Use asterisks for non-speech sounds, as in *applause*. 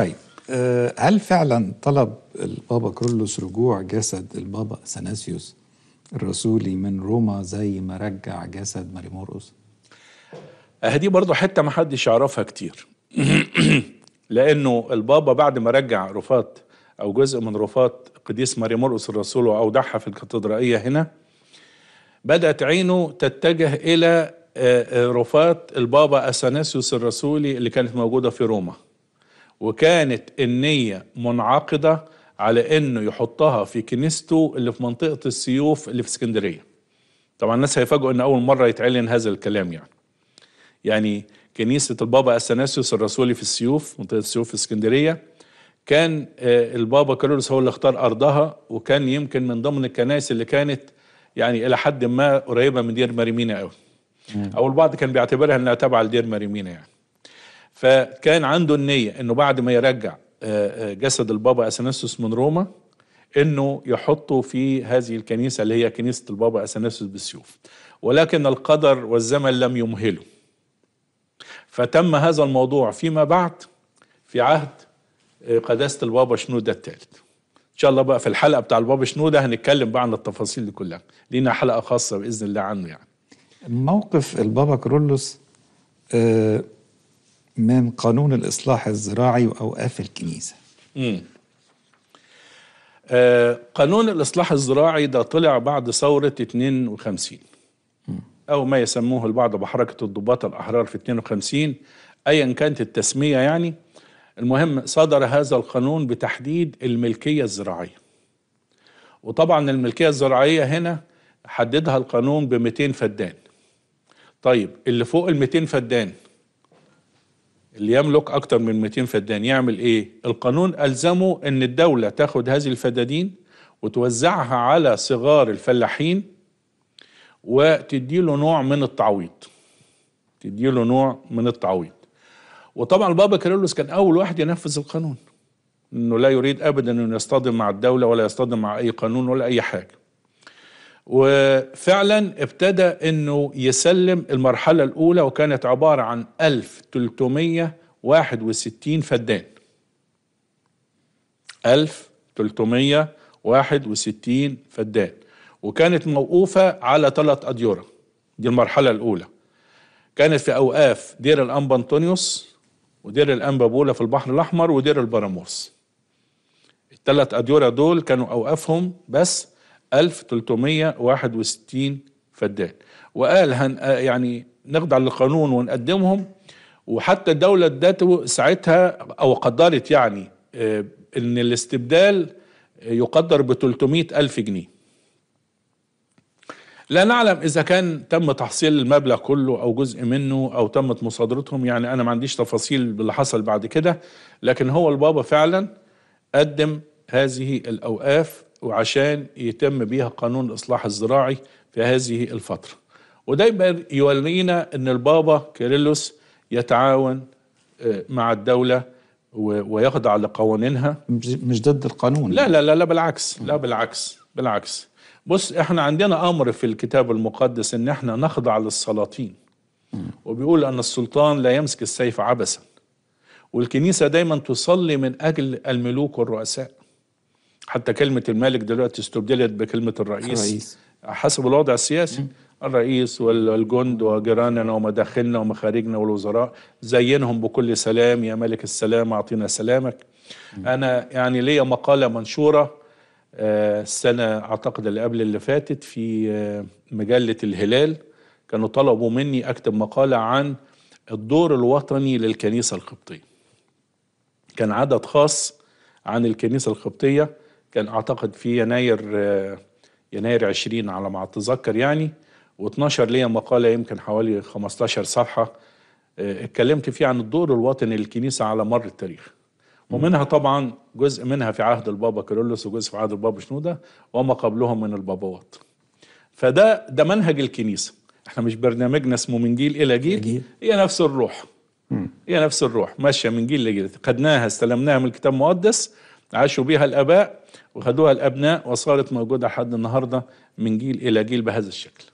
طيب آه، هل فعلا طلب البابا كرولوس رجوع جسد البابا اثناسيوس الرسولي من روما زي ما رجع جسد ماري مرقس؟ آه، دي برضه حته ما حدش يعرفها كتير *clears throat* لانه البابا بعد ما رجع رفات او جزء من رفات قديس ماري مرقس الرسول واودعها في الكاتدرائيه هنا بدات عينه تتجه الى آه، رفات البابا اثناسيوس الرسولي اللي كانت موجوده في روما وكانت النية منعقدة على انه يحطها في كنيسته اللي في منطقة السيوف اللي في اسكندرية طبعا الناس هيفاجئوا ان اول مرة يتعلن هذا الكلام يعني يعني كنيسة البابا أثناسيوس الرسولي في السيوف منطقة السيوف في اسكندرية كان آه، البابا كارولوس هو اللي اختار أرضها وكان يمكن من ضمن الكنائس اللي كانت يعني إلى حد ما قريبة من دير مريمينا قوي أو البعض كان بيعتبرها إنها تابعة لدير مريمينا يعني فكان عنده النية انه بعد ما يرجع آه، آه، جسد البابا اثناسيوس من روما انه يحطه في هذه الكنيسة اللي هي كنيسة البابا اثناسيوس بالسيوف ولكن القدر والزمن لم يمهله فتم هذا الموضوع فيما بعد في عهد آه، قداسة البابا شنودة الثالث إن شاء الله بقى في الحلقة بتاع البابا شنودة هنتكلم بقى عن التفاصيل دي كلها لينا حلقة خاصة بإذن الله عنه يعني موقف البابا كرولوس آه من قانون الإصلاح الزراعي وأوقاف الكنيسة مم. آه قانون الإصلاح الزراعي ده طلع بعد ثورة 52 مم. أو ما يسموه البعض بحركة الضباط الأحرار في 52 أيا كانت التسمية يعني المهم صدر هذا القانون بتحديد الملكية الزراعية وطبعا الملكية الزراعية هنا حددها القانون ب 200 فدان طيب اللي فوق ال 200 فدان اللي يملك أكثر من 200 فدان يعمل إيه؟ القانون ألزمه أن الدولة تاخد هذه الفدادين وتوزعها على صغار الفلاحين وتديله نوع من التعويض تديله نوع من التعويض وطبعا البابا كيرلس كان أول واحد ينفذ القانون أنه لا يريد أبدا أن يصطدم مع الدولة ولا يصطدم مع أي قانون ولا أي حاجة وفعلا ابتدى انه يسلم المرحلة الاولى وكانت عبارة عن 1361 فدان 1361 فدان وكانت موقوفة على ثلاث أديرة دي المرحلة الأولى كانت في أوقاف دير الأنبا أنطونيوس ودير الأنبا بولا في البحر الأحمر ودير البراموس الثلاث أديرة دول كانوا أوقافهم بس 1361 فدان وقال هن آه، يعني نخضع للقانون ونقدمهم وحتى الدولة ادته ساعتها أو قدرت يعني آه، إن الاستبدال يقدر ب ألف جنيه لا نعلم إذا كان تم تحصيل المبلغ كله أو جزء منه أو تمت مصادرتهم يعني أنا ما عنديش تفاصيل باللي حصل بعد كده لكن هو البابا فعلا قدم هذه الأوقاف وعشان يتم بيها قانون الإصلاح الزراعي في هذه الفترة ودايما يولينا أن البابا كيرلس يتعاون آه، مع الدولة ويخضع لقوانينها مش ضد القانون لا لا لا, لا بالعكس لا بالعكس بالعكس بص احنا عندنا امر في الكتاب المقدس ان احنا نخضع للسلاطين وبيقول ان السلطان لا يمسك السيف عبثا والكنيسه دايما تصلي من اجل الملوك والرؤساء حتى كلمة الملك دلوقتي استبدلت بكلمة الرئيس, الرئيس. حسب الوضع السياسي م. الرئيس والجند وجيراننا ومداخلنا ومخارجنا والوزراء زينهم بكل سلام يا ملك السلام أعطينا سلامك م. أنا يعني لي مقالة منشورة آه، السنة أعتقد اللي قبل اللي فاتت في آه، مجلة الهلال كانوا طلبوا مني أكتب مقالة عن الدور الوطني للكنيسة القبطية كان عدد خاص عن الكنيسة القبطية كان اعتقد في يناير آه، يناير 20 على ما اتذكر يعني و12 ليا مقاله يمكن حوالي 15 صفحه آه، اتكلمت فيه عن الدور الوطني للكنيسه على مر التاريخ ومنها طبعا جزء منها في عهد البابا كيرلس وجزء في عهد البابا شنوده وما قبلهم من البابوات فده ده منهج الكنيسه احنا مش برنامجنا اسمه من جيل الى جيل, جيل. هي نفس الروح هي نفس الروح ماشيه من جيل لجيل خدناها استلمناها من الكتاب المقدس عاشوا بها الآباء وخدوها الأبناء وصارت موجودة حد النهاردة من جيل إلى جيل بهذا الشكل